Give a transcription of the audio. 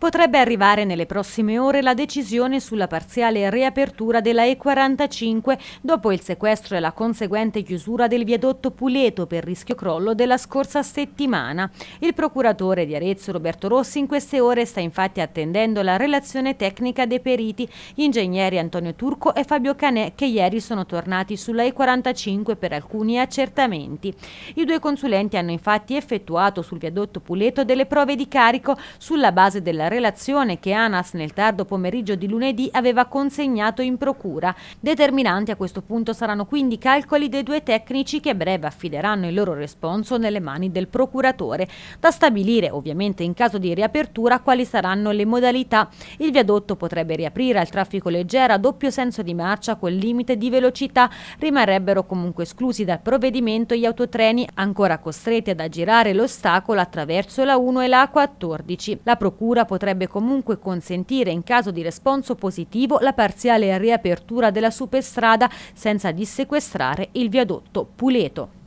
Potrebbe arrivare nelle prossime ore la decisione sulla parziale riapertura della E45 dopo il sequestro e la conseguente chiusura del viadotto Puleto per rischio crollo della scorsa settimana. Il procuratore di Arezzo Roberto Rossi in queste ore sta infatti attendendo la relazione tecnica dei periti, ingegneri Antonio Turco e Fabio Canè che ieri sono tornati sulla E45 per alcuni accertamenti. I due consulenti hanno infatti effettuato sul viadotto Puleto delle prove di carico sulla base della relazione che ANAS nel tardo pomeriggio di lunedì aveva consegnato in procura. Determinanti a questo punto saranno quindi i calcoli dei due tecnici che a breve affideranno il loro responso nelle mani del procuratore, da stabilire ovviamente in caso di riapertura quali saranno le modalità. Il viadotto potrebbe riaprire al traffico leggero a doppio senso di marcia con limite di velocità, rimarrebbero comunque esclusi dal provvedimento gli autotreni ancora costretti ad aggirare l'ostacolo attraverso la 1 e la 14. La procura potrebbe potrebbe comunque consentire in caso di responso positivo la parziale riapertura della superstrada senza dissequestrare il viadotto Puleto.